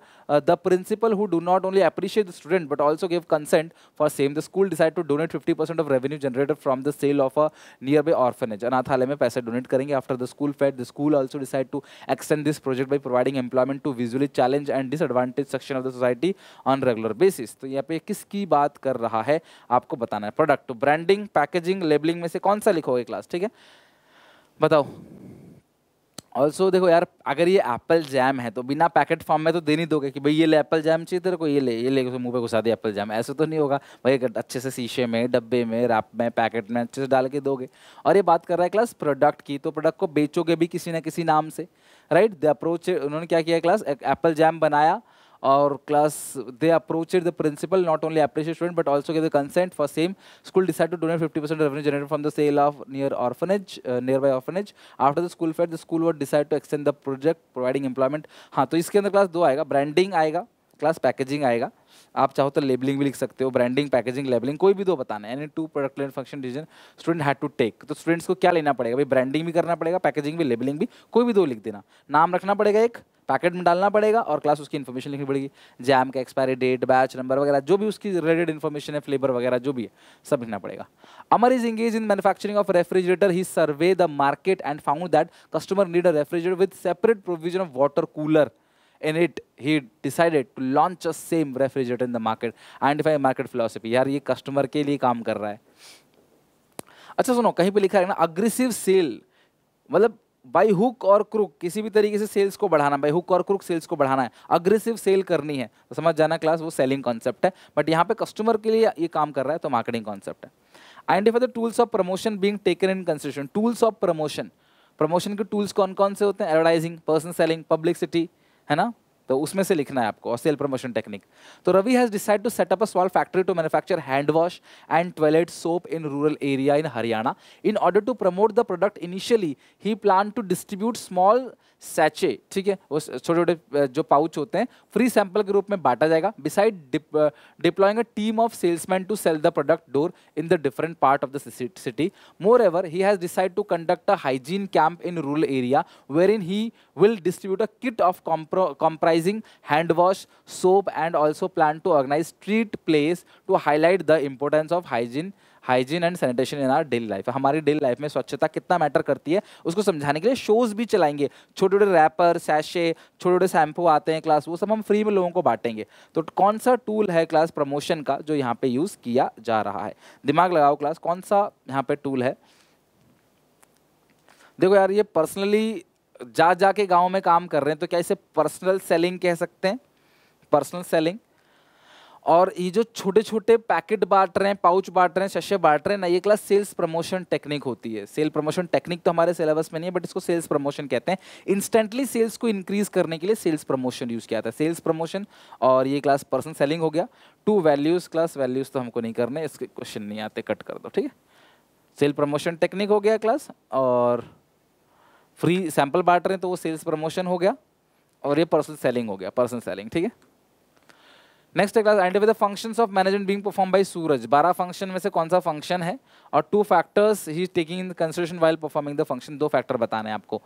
the principal who do not only appreciate the student but also give consent for same the school decide to donate fifty percent of revenue generated from the sale of a nearby orphanage अनाथालय में पैसे donate करेंगे after the school fete the school also decide to extend this project by providing employment to visually challenge and disadvantage section of the society on regular basis तो यहाँ पे किसकी बात कर कर रहा है आपको बताना है प्रोडक्ट ब्रांडिंग पैकेजिंग लेबलिंग में से कौन सा लिखोगे क्लास ठीक है बताओ ऑल्सो देखो यार अगर ये एप्पल जैम है तो बिना पैकेट फॉर्म में तो दे नहीं दोगे कि भाई ये ले एप्पल जैम चाहिए तेरे को ये ले ये ले तो मुंह पे घुसा दे एप्पल जैम ऐसे तो नहीं होगा भाई अच्छे से शीशे में डब्बे में रैप में पैकेट में अच्छे से डाल के दोगे और ये बात कर रहा है क्लास प्रोडक्ट की तो प्रोडक्ट को बेचोगे भी किसी ना किसी नाम से राइट द अप्रोच उन्होंने क्या किया क्लास एप्पल जैम बनाया और class they approach it the principal not only appreciate but also give consent for same school decide to donate fifty percent revenue generate from the sale of near orphanage nearby orphanage after the school fair the school word decide to extend the project providing employment हाँ तो इसके अंदर class दो आएगा branding आएगा class packaging आएगा आप चाहो तो लेबलिंग भी लिख सकते हो ब्रांडिंग पैकेजिंग लेबलिंग कोई भी दो बताना any two product line function design student had to take तो स्टूडेंट्स को क्या लेना पड़ेगा भाई ब्रांडिंग भी करना पड़ेगा पैकेजिंग भी लेबलिंग भी कोई भी दो लिख देना नाम रखना पड़ेगा एक पैकेट में डालना पड़ेगा और क्लास उसकी इन्फॉर्मेशन लिखनी पड़ेगी जैम का एक्सपायरी डेट बैच नंबर वगैरह जो भी उसकी रिलेटेड इन्फॉर्मेशन है फ्लेवर वगैरह जो भी है सब लिखना पड़ेगा Amar is engage in manufacturing of refrigerator he survey the market and found that customer need a refrigerator with separate provision of water cooler in it he decided to launch a same refrigerator in the market identify market philosophy यार ये customer के लिए काम कर रहा है अच्छा सुनो कहीं पर लिखा है ना अग्रेसिव सेल मतलब बाई हुक और क्रुक किसी भी तरीके से सेल्स को बढ़ाना बाई हुक और क्रुक सेल्स को बढ़ाना है अग्रेसिव सेल करनी है तो समझ जाना क्लास वो सेलिंग कॉन्सेप्ट है बट यहाँ पे कस्टमर के लिए ये काम कर रहा है तो मार्केटिंग कॉन्सेप्ट है identify the tools of promotion being taken in consideration tools of promotion promotion के टूल्स कौन कौन से होते हैं एडवर्टाइजिंग पर्सन सेलिंग पब्लिसिटी है ना तो उसमें से लिखना है आपको और सेल प्रमोशन टेक्निक तो Ravi has decide to set up a small factory to manufacture hand wash and toilet soap in rural area in Haryana in order to promote the product initially he plan to distribute small sachet ठीक है वो छोटे छोटे जो pouch होते हैं free sample के रूप में बांटा जाएगा beside deploying a team of salesman to sell the product door in the different part of the city moreover he has decide to conduct a hygiene camp in rural area wherein he will distribute a kit of comprising hand wash, soap, and also plan to organize street plays to highlight the importance of hygiene hygiene and sanitation in our daily life हमारी daily life में स्वच्छता कितना matter करती है उसको समझाने के लिए शोज भी चलाएंगे छोटे छोटे रैपर सैशे छोटे छोटे शैम्पू आते हैं क्लास वो सब हम फ्री में लोगों को बांटेंगे तो कौन सा टूल है क्लास प्रमोशन का जो यहाँ पे यूज़ किया जा रहा है दिमाग लगाओ क्लास कौन सा यहाँ पे टूल है देखो यार ये पर्सनली जा जा के गाँव में काम कर रहे हैं तो क्या इसे पर्सनल सेलिंग कह सकते हैं पर्सनल सेलिंग और ये जो छोटे छोटे पैकेट बांट रहे हैं पाउच बांट रहे हैं शशे बांट रहे हैं ना ये क्लास सेल्स प्रमोशन टेक्निक होती है सेल प्रमोशन टेक्निक तो हमारे सिलेबस में नहीं है बट इसको सेल्स प्रमोशन कहते हैं इंस्टेंटली सेल्स को इंक्रीज करने के लिए सेल्स प्रमोशन यूज़ किया था सेल्स प्रमोशन और ये क्लास पर्सन सेलिंग हो गया टू वैल्यूज़ क्लास वैल्यूज़ तो हमको नहीं करने इसके क्वेश्चन नहीं आते कट कर दो ठीक है सेल प्रमोशन टेक्निक हो गया क्लास और फ्री सैंपल बांट रहे हैं तो वो सेल्स प्रमोशन हो गया और ये पर्सनल सेलिंग हो गया पर्सनल सेलिंग ठीक है नेक्स्ट है class identify the functions of management being perform by Suraj बारह फंक्शन में से कौन सा फंक्शन है और two factors he is taking in consideration while performing the function दो फैक्टर बताने हैं आपको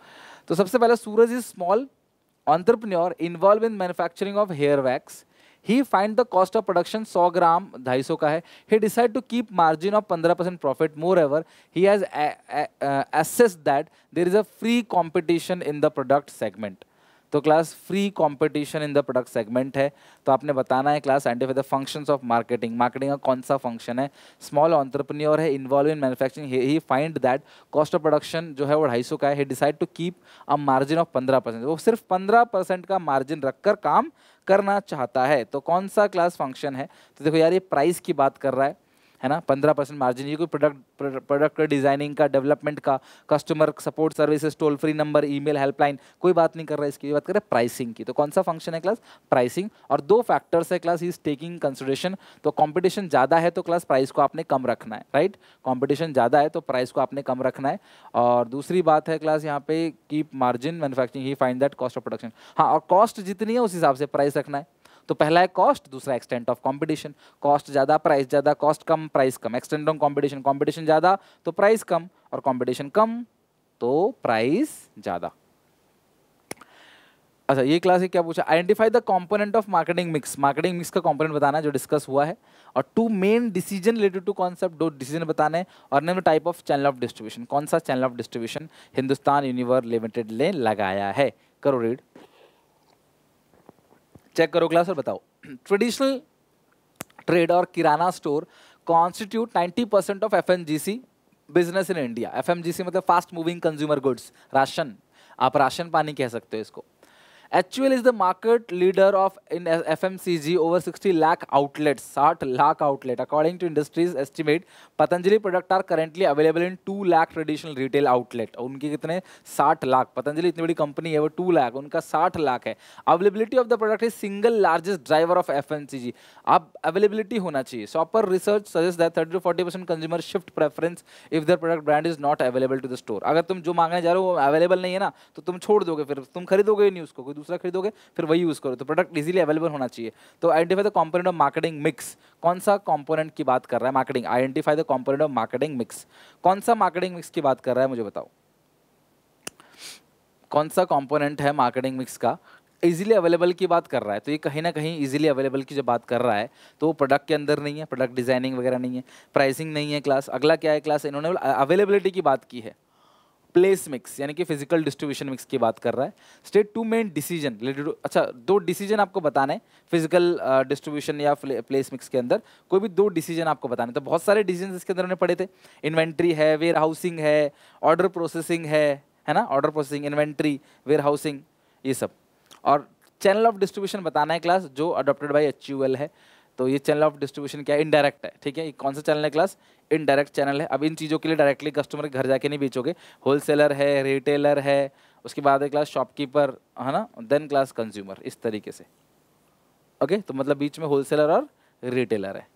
तो सबसे पहले Suraj is small entrepreneur involve in manufacturing of hair wax he find the cost of production 100 gram 250 का है he decide to keep margin of 15 percent profit moreover he has assess that there is a free competition in the product segment तो class free competition in the product segment है तो आपने बताना है class and the functions of marketing marketing का कौन सा function है स्मॉल ऑन्टरप्रन्योर है involve in manufacturing he find that cost of production जो है वो ढाई का है he decide to keep a margin of पंद्रह परसेंट वो सिर्फ पंद्रह परसेंट का मार्जिन रखकर काम करना चाहता है तो कौन सा क्लास फंक्शन है तो देखो यार ये प्राइस की बात कर रहा है है ना पंद्रह परसेंट मार्जिन ये कोई प्रोडक्ट प्रोडक्ट डिज़ाइनिंग का डेवलपमेंट का customer support services toll free number email helpline कोई बात नहीं कर रहा है इसकी बात कर रहे प्राइसिंग की तो कौन सा फंक्शन है क्लास प्राइसिंग और दो फैक्टर्स है क्लास इज टेकिंग कंसिडरेशन तो कॉम्पिटिशन ज़्यादा है तो क्लास प्राइस को आपने कम रखना है राइट कॉम्पिटिशन ज़्यादा है तो प्राइस को आपने कम रखना है और दूसरी बात है क्लास यहाँ पे keep margin manufacturing he find that cost of production हाँ और कॉस्ट जितनी है उस हिसाब से प्राइस रखना है तो पहला है कॉस्ट दूसरा एक्सटेंट ऑफ कॉम्पिटिशन कॉस्ट ज़्यादा प्राइस ज़्यादा कॉस्ट कम प्राइस कम एक्सटेंट ऑफ कॉम्पिटिशन कॉम्पिटिशन ज़्यादा तो प्राइस कम और कॉम्पिटिशन कम तो प्राइस ज़्यादा अच्छा ये क्लास क्या पूछा identify the component of marketing mix marketing mix का कंपोनेंट बताना है जो डिस्कस हुआ है और two main decision related to concept दो डिसीजन बताने और name type of channel of distribution कौन सा channel of distribution Hindustan Unilever Limited ने लगाया है करो रीड चेक करो क्लास और बताओ ट्रेडिशनल ट्रेड और kirana store constitute 90 percent of F business in India F मतलब fast moving consumer goods ration आप राशन पानी कह सकते हो इसको HUL is the market leader of in F M C G over sixty lakh outlet साठ lakh outlet according to industries estimate Patanjali product are currently available in two lakh traditional retail outlet उनके कितने साठ लाख पतंजलि इतनी बड़ी कंपनी है वो टू लाख उनका साठ लाख है availability of the product is single largest driver of F M C G अब अवेलेबिलिटी होना चाहिए shopper research suggest that thirty to forty percent consumer shift preference if the product brand is not available to the store अगर तुम जो मांगने जा रहे हो वो अवेलेबल नहीं है ना तो तुम छोड़ दोगे फिर तुम खरीदोगे नहीं उसको कोई दूसरा खरीदोगे फिर वही यूज़ करो तो प्रोडक्ट इजीली अवेलेबल होना चाहिए तो identify the component of marketing mix कौन सा कॉम्पोनेंट की बात कर रहा है marketing identify the component of marketing mix कौन सा मार्केटिंग मिक्स की बात कर रहा है मुझे बताओ कौन सा कॉम्पोनेंट है मार्केटिंग मिक्स का इजीली अवेलेबल की बात कर रहा है तो ये कहीं ना कहीं इजीली अवेलेबल की जब बात कर रहा है तो वो प्रोडक्ट के अंदर नहीं है प्रोडक्ट डिजाइनिंग वगैरह नहीं है प्राइसिंग नहीं है क्लास अगला क्या है क्लास इन्होंने अवेलेबिलिटी की बात की है प्लेस मिक्स यानी कि फिजिकल डिस्ट्रीब्यूशन मिक्स की बात कर रहा है state two main decision related अच्छा दो डिसीजन आपको बताने फिजिकल डिस्ट्रीब्यूशन uh, या प्लेस मिक्स के अंदर कोई भी दो डिसीजन आपको बताने तो बहुत सारे डिसीजन इसके अंदर हमने पढ़े थे इन्वेंट्री है वेयर हाउसिंग है ऑर्डर प्रोसेसिंग है है ना order processing inventory warehousing ये सब और चैनल ऑफ डिस्ट्रीब्यूशन बताना है क्लास जो अडोप्टेड बाई एच है तो ये चैनल ऑफ डिस्ट्रीब्यूशन क्या इनडायरेक्ट है ठीक है ये कौन सा चैनल है क्लास इनडायरेक्ट चैनल है अब इन चीज़ों के लिए डायरेक्टली कस्टमर के घर जाके नहीं बेचोगे होलसेलर है रिटेलर है उसके बाद क्लास शॉपकीपर है ना देन क्लास कंज्यूमर इस तरीके से ओके तो मतलब बीच में होलसेलर और रिटेलर है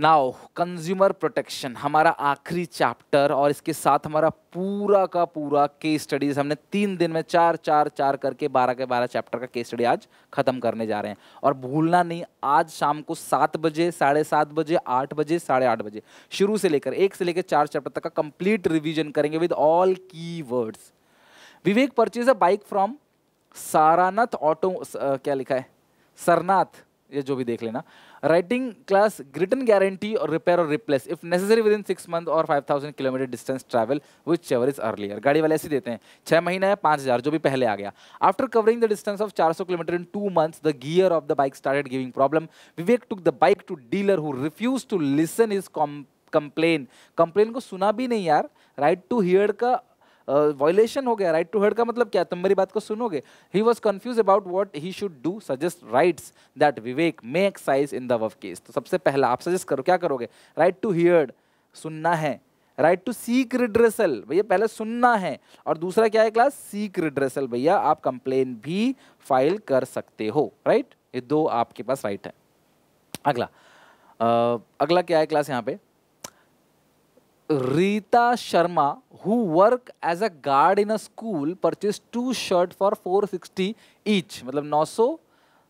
नाउ कंज्यूमर प्रोटेक्शन हमारा आखिरी चैप्टर और इसके साथ हमारा पूरा का पूरा केस स्टडीज हमने तीन दिन में चार चार चार करके बारह के बारह चैप्टर का केस स्टडी आज खत्म करने जा रहे हैं और भूलना नहीं आज शाम को सात बजे साढ़े सात बजे आठ बजे साढ़े आठ बजे शुरू से लेकर एक से लेकर चार चैप्टर तक का कंप्लीट रिविजन करेंगे with all key words Vivek purchase a bike from Saranath auto क्या लिखा है सरनाथ ये जो भी देख लेना राइटिंग क्लास class written और रिपेयर और replace if necessary within six month और five thousand kilometer distance travel whichever is earlier गाड़ी वाले ऐसे देते हैं छह महीना है पांच हज़ार जो भी पहले आ गया after covering the distance of चार सौ kilometer in two month the gear of the bike started giving problem Vivek took the bike to dealer who refuse to listen is com complain complain को सुना भी नहीं यार राइट टू हियर का violation हो गया राइट टू हर्ड का मतलब क्या तुम मेरी बात को सुनोगे he was confuse about what he should do suggest right that Vivek may excise in the वफ केस तो सबसे पहला आप सजेस्ट करो क्या करोगे राइट टू हियर्ड सुनना है राइट टू सीक रिड्रेसल भैया पहले सुनना है और दूसरा क्या है क्लास सीक रिड्रेसल भैया आप कंप्लेन भी फाइल कर सकते हो राइट right? ये दो आपके पास राइट right है अगला आ, अगला क्या है क्लास यहाँ पे Rita Sharma, who work as a guard in a school, purchased two shirt for 460 each. मतलब 900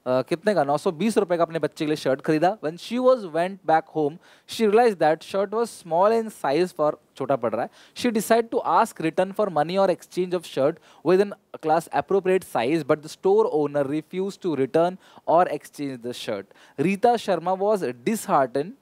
Uh, कितने का 920 रुपए का अपने बच्चे के लिए शर्ट खरीदा one she was went back home she realize that shirt was small in size for छोटा पड़ रहा है she decide to ask return for money और exchange of shirt with in class appropriate size but the store owner refuse to return और exchange the shirt Rita Sharma was dishearten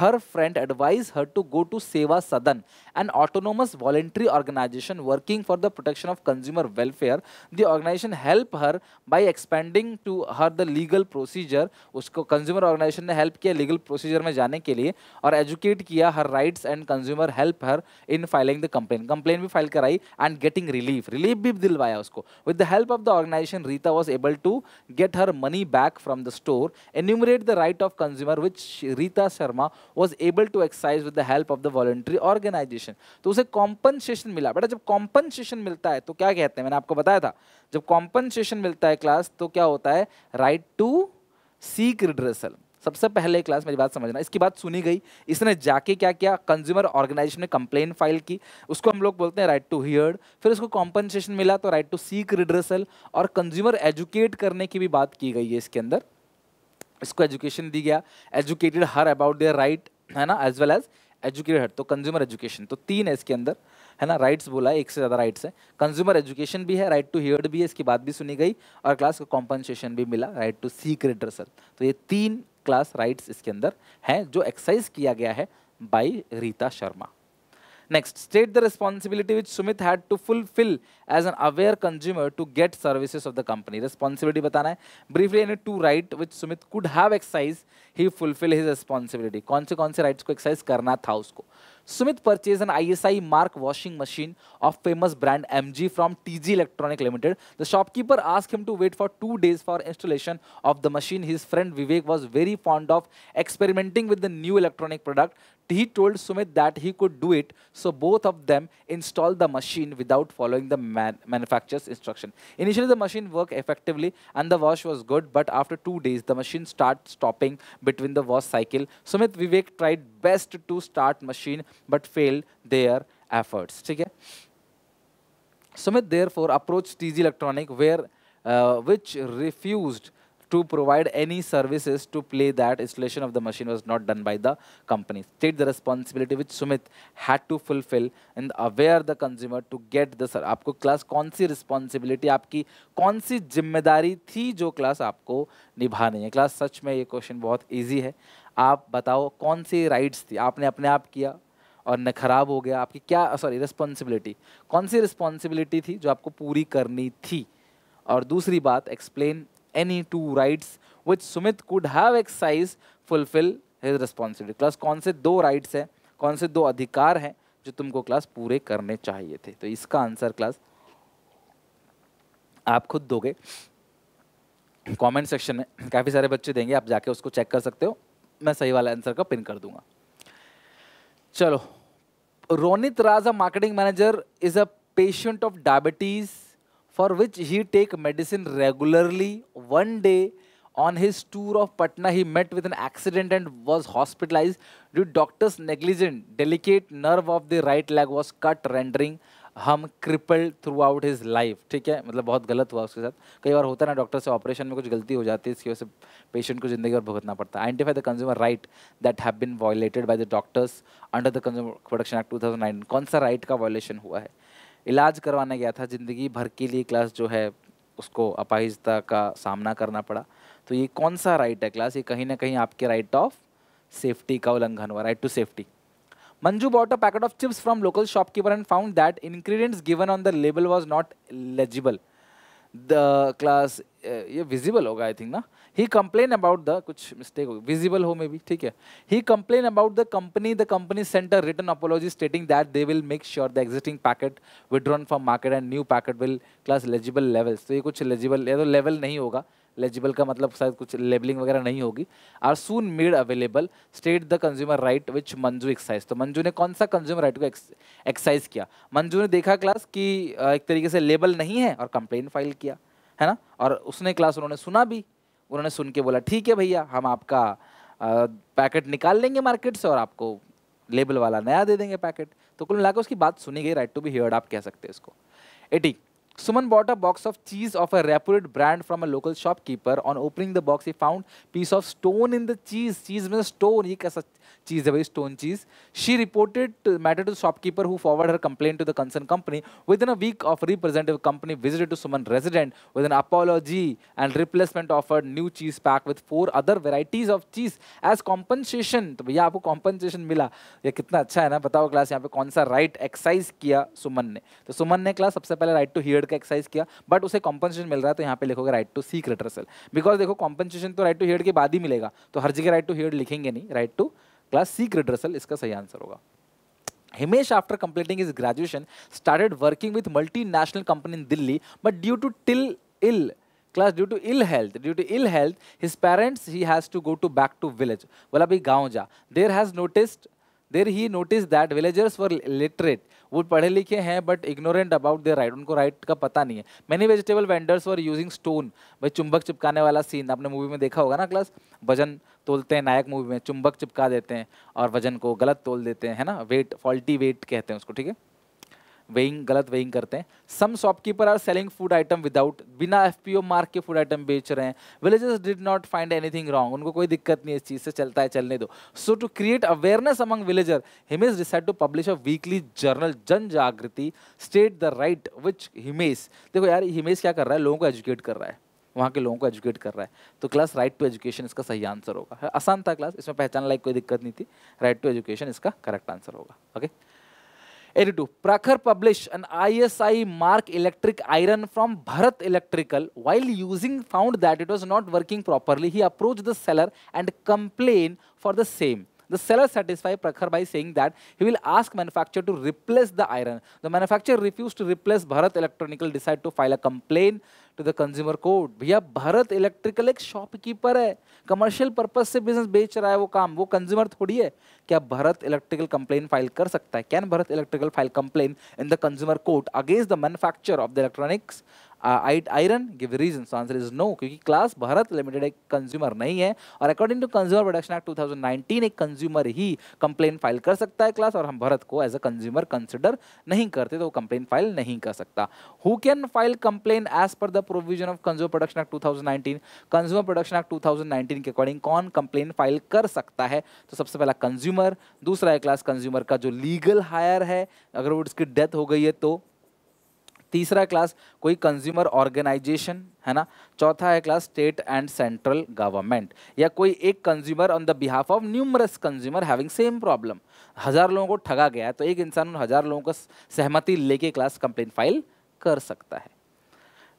her friend advised her to go to Seva Sadan, an autonomous voluntary organization working for the protection of consumer welfare. The organization helped her by expanding to her the legal procedure. उसको consumer organization ने help किया legal procedure में जाने के लिए और educate किया her rights and consumer help her in filing the complaint. Complaint भी file कराई and getting relief. Relief भी दिलवाया उसको. With the help of the organization, Rita was able to get her money back from the store. Enumerate the right of consumer which Rita Sharma was able to exercise with the help of the voluntary organisation तो उसे compensation मिला बेटा जब compensation मिलता है तो क्या कहते हैं मैंने आपको बताया था जब कॉम्पनसेशन मिलता है क्लास तो क्या होता है राइट टू सीक रिड्रेसल सबसे पहले क्लास मेरी बात समझना इसकी बात सुनी गई इसने जाके क्या किया कंज्यूमर ऑर्गेनाइजेशन ने कंप्लेन फाइल की उसको हम लोग बोलते हैं राइट टू हियर फिर उसको कॉम्पनसेशन मिला तो राइट टू सीक रिड्रेसल और कंज्यूमर एजुकेट करने की भी बात की गई है इसके अंदर इसको एजुकेशन दी गया educated her about their right है ना as well as educated her तो कंज्यूमर एजुकेशन तो तीन है इसके अंदर है ना राइट्स बोला है एक से ज़्यादा राइट्स है कंज्यूमर एजुकेशन भी है राइट टू हियर्ड भी है इसकी बात भी सुनी गई और क्लास का कॉम्पनसेशन भी मिला राइट टू सीक रिटर्सल तो ये तीन क्लास राइट्स इसके अंदर हैं जो एक्सरसाइज किया गया है by Rita Sharma Next, state the responsibility which Sumit had to fulfill as an aware consumer to get services of the company. Responsibility batana hai. Briefly, any two rights which Sumit could have exercised, he fulfilled his responsibility. कौन से rights ko exercise karna tha usko. Sumit purchased an ISI Mark washing machine of famous brand MG from TG Electronic Limited. The shopkeeper asked him to wait for two days for installation of the machine. His friend Vivek was very fond of experimenting with the new electronic product. He told Sumit that he could do it, so both of them installed the machine without following the man manufacturer's instruction. Initially, the machine worked effectively and the wash was good, but after two days, the machine started stopping between the wash cycle. Sumit Vivek tried best to start machine but failed their efforts ठीक है Sumit therefore approached TG Electronic where uh, which refused to provide any services to play that installation of the machine was not done by the company. State the responsibility which Sumit had to fulfill and aware the consumer to get the sir. आपको class कौन सी responsibility आपकी कौन सी जिम्मेदारी थी जो class आपको निभानी है क्लास सच में ये क्वेश्चन बहुत ईजी है आप बताओ कौन सी राइट्स थी आपने अपने आप किया और न खराब हो गया आपकी क्या सॉरी रिस्पॉन्सिबिलिटी कौन सी रिस्पॉन्सिबिलिटी थी जो आपको पूरी करनी थी और दूसरी बात explain any two rights which Sumit could have excise fulfil his responsibility class कौन से दो राइट्स हैं कौन से दो अधिकार हैं जो तुमको क्लास पूरे करने चाहिए थे तो इसका आंसर क्लास आप खुद दोगे कमेंट सेक्शन में काफ़ी सारे बच्चे देंगे आप जाके उसको चेक कर सकते हो मैं सही वाला आंसर का पिन कर दूंगा चलो Ronit Raj a marketing manager is a patient of diabetes for which he take medicine regularly one day on his tour of Patna he met with an accident and was hospitalise due doctors negligent delicate nerve of the right leg was cut rendering him cripple throughout his life ठीक है मतलब बहुत गलत हुआ उसके साथ कई बार होता है ना डॉक्टर से ऑपरेशन में कुछ गलती हो जाती है इसकी वजह से पेशेंट को जिंदगी और भुगतना पड़ता है identify the consumer right that have been violated by the doctors under the consumer production act two कौन सा राइट का वायलेशन हुआ है इलाज करवाने गया था ज़िंदगी भर के लिए क्लास जो है उसको अपाहिजता का सामना करना पड़ा तो ये कौन सा राइट है क्लास ये कहीं ना कहीं आपके राइट ऑफ सेफ्टी का उल्लंघन हुआ right to safety Manju bought a packet of chips from local shopkeeper and found that ingredients given on the label was not legible. The class ये visible होगा I think ना. He complained about the कुछ mistake होगी visible हो maybe ठीक है. He complained about the company. The company sent a written apology stating that they will make sure the existing packet withdrawn from market and new packet will class legible levels. तो ये कुछ legible ये तो level नहीं होगा. Legible का मतलब शायद कुछ लेबलिंग वगैरह नहीं होगी are soon made available state the consumer right which Manju excise तो मंजू ने कौन सा कंज्यूमर राइट को एक्साइज किया मंजू ने देखा क्लास कि एक तरीके से लेबल नहीं है और कंप्लेन फाइल किया है ना और उसने क्लास उन्होंने सुना भी उन्होंने सुन के बोला ठीक है भैया हम आपका पैकेट निकाल लेंगे मार्केट से और आपको लेबल वाला नया दे देंगे पैकेट तो कुल मिलाकर उसकी बात सुनी गई राइट टू बी हियर्ड आप कह सकते हैं इसको eighty Suman bought a box of cheese of a reputed brand from a local shopkeeper. On opening the box, he found piece of stone in the cheese. Cheese means stone. ये कैसा चीज़ है भाई stone cheese. She reported matter to the shopkeeper who forwarded her complaint to the concerned company. Within a week of representative company visited to Suman resident with an apology and replacement offered new cheese pack with four other varieties of cheese as compensation. तो भैया आपको compensation मिला. ये कितना अच्छा है ना बताओ क्लास यहाँ पे कौन सा right exercise किया सुमन ने. तो सुमन ने क्लास सबसे पहले right to hear ट्रेड का एक्सरसाइज किया बट उसे कॉम्पनसेशन मिल रहा है तो यहाँ पे लिखोगे right to seek redressal because देखो कॉम्पनसेशन तो राइट टू हेड के बाद ही मिलेगा तो हर जगह राइट टू हेड लिखेंगे नहीं right to class seek redressal इसका सही आंसर होगा Himesh, after completing his graduation, started working with multinational company in Delhi, but due to till ill class due to ill health due to ill health his parents he has to go to back to village बोला भाई गांव जा there has noticed there he noticed that villagers were literate वो पढ़े लिखे हैं but ignorant about their right उनको right का पता नहीं है many vegetable vendors were using stone भाई चुंबक चिपकाने वाला सीन आपने मूवी में देखा होगा ना क्लास वजन तोलते हैं नायक मूवी में चुंबक चिपका देते हैं और वजन को गलत तोल देते हैं है ना वेट फॉल्टी वेट कहते हैं उसको ठीक है वेइंग गलत वेइंग करते हैं some shopkeeper are selling food item without बिना एफ पी ओ मार्क के फूड आइटम बेच रहे हैं villages did not find anything wrong उनको कोई दिक्कत नहीं इस चीज़ से चलता है चलने दो so to create awareness among villager Himesh decide to publish a weekly journal Jan Jagriti state the right which Himesh देखो यार हिमेश क्या कर रहा है लोगों को एजुकेट कर रहा है वहाँ के लोगों को एजुकेट कर रहा है तो क्लास राइट टू एजुकेशन इसका सही आंसर होगा आसान था क्लास इसमें पहचान लाइक कोई दिक्कत नहीं थी राइट टू एजुकेशन इसका करेक्ट आंसर होगा okay okay? 82. Prakhar published an ISI mark electric iron from Bharat Electrical. While using found that it was not working properly, he approached the seller and complained for the same. The seller satisfied Prakhar by saying that he will ask manufacturer to replace the iron. The manufacturer refused to replace Bharat Electronical, decided to file a complaint. To the consumer code भैया Bharat electrical एक shopkeeper है commercial purpose से business बेच रहा है वो काम वो कंज्यूमर थोड़ी है क्या भारत इलेक्ट्रिकल कंप्लेन फाइल कर सकता है can Bharat electrical file complain in the consumer court against the manufacture of the electronics iron give reason so answer is no क्योंकि क्लास भारत लिमिटेड एक कंज्यूमर नहीं है और according to consumer production act 2019 एक consumer ही complain file कर सकता है class और हम भारत को एज अ कंज्यूमर कंसिडर नहीं करते तो वो कंप्लेन फाइल नहीं कर सकता who can file complain as per the provision of consumer production act to consumer production act to के अकॉर्डिंग कौन कंप्लेन फाइल कर सकता है तो सबसे पहला कंज्यूमर दूसरा है क्लास कंज्यूमर का जो लीगल हायर है अगर वो उसकी डेथ हो गई है तो तीसरा क्लास कोई कंज्यूमर ऑर्गेनाइजेशन है ना चौथा है class state and central government या कोई एक consumer on the behalf of numerous consumer having same problem हज़ार लोगों को ठगा गया है तो एक इंसान उन हज़ार लोगों का सहमति लेके क्लास कंप्लेन फाइल कर सकता है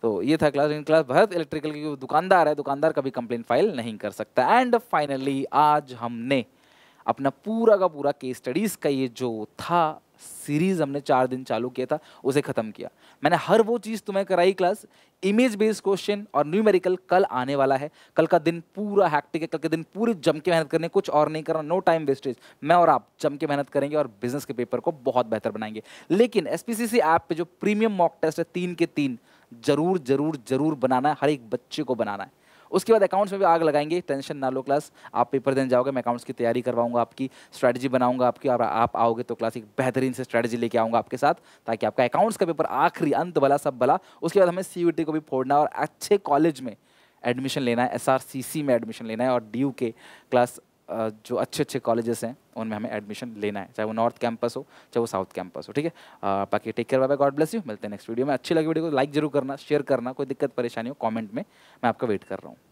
तो ये था class in class Bharat electrical की दुकानदार है दुकानदार कभी कंप्लेन फाइल नहीं कर सकता एंड फाइनली आज हमने अपना पूरा का पूरा केस स्टडीज़ का ये जो था सीरीज हमने चार दिन चालू किया था उसे खत्म किया मैंने हर वो चीज़ तुम्हें कराई क्लास इमेज बेस्ड क्वेश्चन और न्यूमेरिकल कल आने वाला है कल का दिन पूरा हैक्टिक है कल के दिन पूरी जम के मेहनत करने कुछ और नहीं करना नो टाइम वेस्टेज मैं और आप जम के मेहनत करेंगे और बिजनेस के पेपर को बहुत बेहतर बनाएंगे लेकिन एस ऐप पे जो प्रीमियम मॉक टेस्ट है तीन के तीन जरूर जरूर जरूर बनाना है हर एक बच्चे को बनाना है उसके बाद अकाउंट्स में भी आग लगाएंगे टेंशन ना लो क्लास आप पेपर देने जाओगे मैं अकाउंट्स की तैयारी करवाऊंगा आपकी स्ट्रैटेजी बनाऊंगा आपकी और आप आओगे तो क्लास एक बेहतरीन से स्ट्रैटेजी लेके आऊँगा आपके साथ ताकि आपका अकाउंट्स का पेपर आखिरी अंत भला सब भला उसके बाद हमें सी को भी फोड़ना और अच्छे कॉलेज में एडमिशन लेना है एस में एडमिशन लेना है और डी के क्लास जो अच्छे अच्छे कॉलेजेस हैं उनमें हमें एडमिशन लेना है चाहे वो नॉर्थ कैंपस हो चाहे वो साउथ कैंपस हो ठीक है बाकी take care bye god bless you मिलते हैं नेक्स्ट वीडियो में अच्छी लगी वीडियो को लाइक जरूर करना शेयर करना कोई दिक्कत परेशानी हो कॉमेंट में मैं आपका वेट कर रहा हूँ